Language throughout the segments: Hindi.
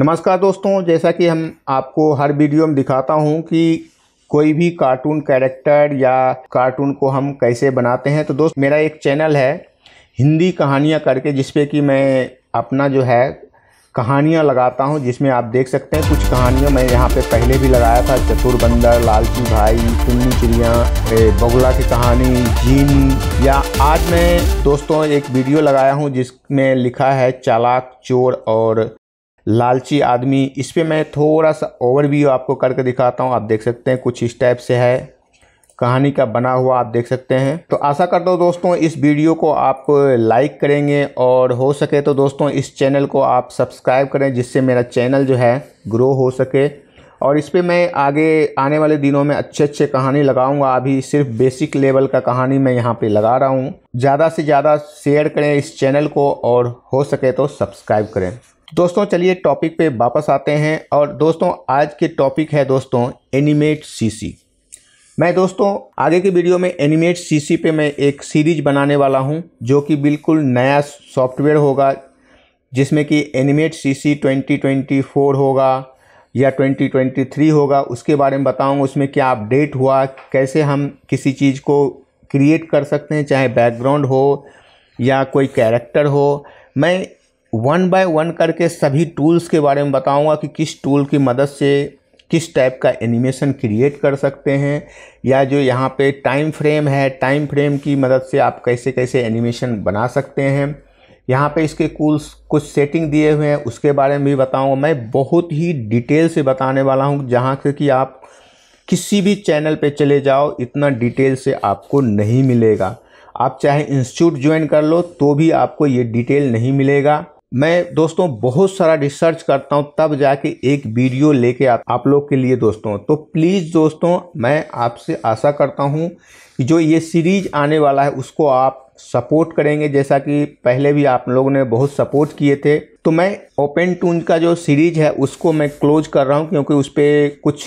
नमस्कार दोस्तों जैसा कि हम आपको हर वीडियो में दिखाता हूं कि कोई भी कार्टून कैरेक्टर या कार्टून को हम कैसे बनाते हैं तो दोस्त मेरा एक चैनल है हिंदी कहानियां करके जिसपे कि मैं अपना जो है कहानियां लगाता हूं जिसमें आप देख सकते हैं कुछ कहानियां मैं यहां पे पहले भी लगाया था चतुर बंदर लालची भाई चुन्नी चिड़िया बगुला की कहानी जीन या आज मैं दोस्तों एक वीडियो लगाया हूं जिसमें लिखा है चालाक चोर और लालची आदमी इस पर मैं थोड़ा सा ओवरव्यू आपको करके दिखाता हूँ आप देख सकते हैं कुछ इस टाइप से है कहानी का बना हुआ आप देख सकते हैं तो आशा करता हूँ दोस्तों इस वीडियो को आप लाइक करेंगे और हो सके तो दोस्तों इस चैनल को आप सब्सक्राइब करें जिससे मेरा चैनल जो है ग्रो हो सके और इस पर मैं आगे आने वाले दिनों में अच्छे अच्छे कहानी लगाऊंगा अभी सिर्फ बेसिक लेवल का कहानी मैं यहाँ पे लगा रहा हूँ ज़्यादा से ज़्यादा शेयर करें इस चैनल को और हो सके तो सब्सक्राइब करें दोस्तों चलिए टॉपिक पे वापस आते हैं और दोस्तों आज के टॉपिक है दोस्तों एनिमेट सीसी मैं दोस्तों आगे की वीडियो में एनिमेट सीसी पे मैं एक सीरीज बनाने वाला हूं जो कि बिल्कुल नया सॉफ्टवेयर होगा जिसमें कि एनिमेट सीसी 2024 होगा या 2023 होगा उसके बारे में बताऊँ उसमें क्या अपडेट हुआ कैसे हम किसी चीज़ को क्रिएट कर सकते हैं चाहे बैकग्राउंड हो या कोई कैरेक्टर हो मैं वन बाय वन करके सभी टूल्स के बारे में बताऊंगा कि किस टूल की मदद से किस टाइप का एनिमेशन क्रिएट कर सकते हैं या जो यहाँ पे टाइम फ्रेम है टाइम फ्रेम की मदद से आप कैसे कैसे एनिमेशन बना सकते हैं यहाँ पे इसके कूल्स कुछ सेटिंग दिए हुए हैं उसके बारे में भी बताऊँगा मैं बहुत ही डिटेल से बताने वाला हूँ जहाँ से कि आप किसी भी चैनल पे चले जाओ इतना डिटेल से आपको नहीं मिलेगा आप चाहे इंस्टीट्यूट ज्वाइन कर लो तो भी आपको ये डिटेल नहीं मिलेगा मैं दोस्तों बहुत सारा रिसर्च करता हूँ तब जाके एक वीडियो लेके आप, आप लोग के लिए दोस्तों तो प्लीज़ दोस्तों मैं आपसे आशा करता हूँ कि जो ये सीरीज आने वाला है उसको आप सपोर्ट करेंगे जैसा कि पहले भी आप लोगों ने बहुत सपोर्ट किए थे तो मैं ओपन टून का जो सीरीज है उसको मैं क्लोज कर रहा हूँ क्योंकि उस पर कुछ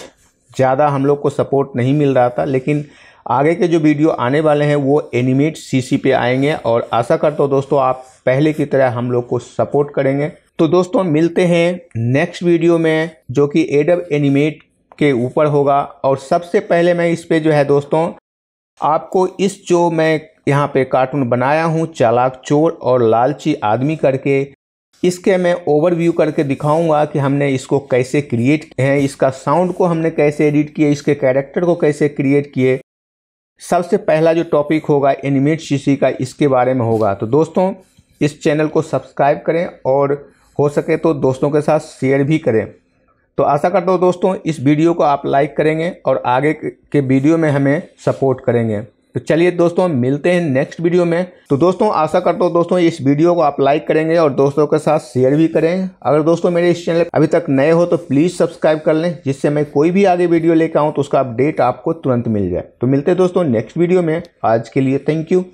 ज़्यादा हम लोग को सपोर्ट नहीं मिल रहा था लेकिन आगे के जो वीडियो आने वाले हैं वो एनिमेट सीसी पे आएंगे और आशा करता हूँ दोस्तों आप पहले की तरह हम लोग को सपोर्ट करेंगे तो दोस्तों मिलते हैं नेक्स्ट वीडियो में जो कि एडब एनिमेट के ऊपर होगा और सबसे पहले मैं इस पर जो है दोस्तों आपको इस जो मैं यहाँ पे कार्टून बनाया हूँ चालाक चोर और लालची आदमी करके इसके मैं ओवरव्यू करके दिखाऊंगा कि हमने इसको कैसे क्रिएट किए हैं इसका साउंड को हमने कैसे एडिट किए इसके कैरेक्टर को कैसे क्रिएट किए सबसे पहला जो टॉपिक होगा एनिमेट शीशी का इसके बारे में होगा तो दोस्तों इस चैनल को सब्सक्राइब करें और हो सके तो दोस्तों के साथ शेयर भी करें तो आशा करता हूँ दोस्तों इस वीडियो को आप लाइक करेंगे और आगे के वीडियो में हमें सपोर्ट करेंगे तो चलिए दोस्तों मिलते हैं नेक्स्ट वीडियो में तो दोस्तों आशा करता हूँ दोस्तों इस वीडियो को आप लाइक करेंगे और दोस्तों के साथ शेयर भी करें अगर दोस्तों मेरे इस चैनल अभी तक नए हो तो प्लीज़ सब्सक्राइब कर लें जिससे मैं कोई भी आगे वीडियो लेकर आऊँ तो उसका अपडेट आपको तुरंत मिल जाए तो मिलते दोस्तों नेक्स्ट वीडियो में आज के लिए थैंक यू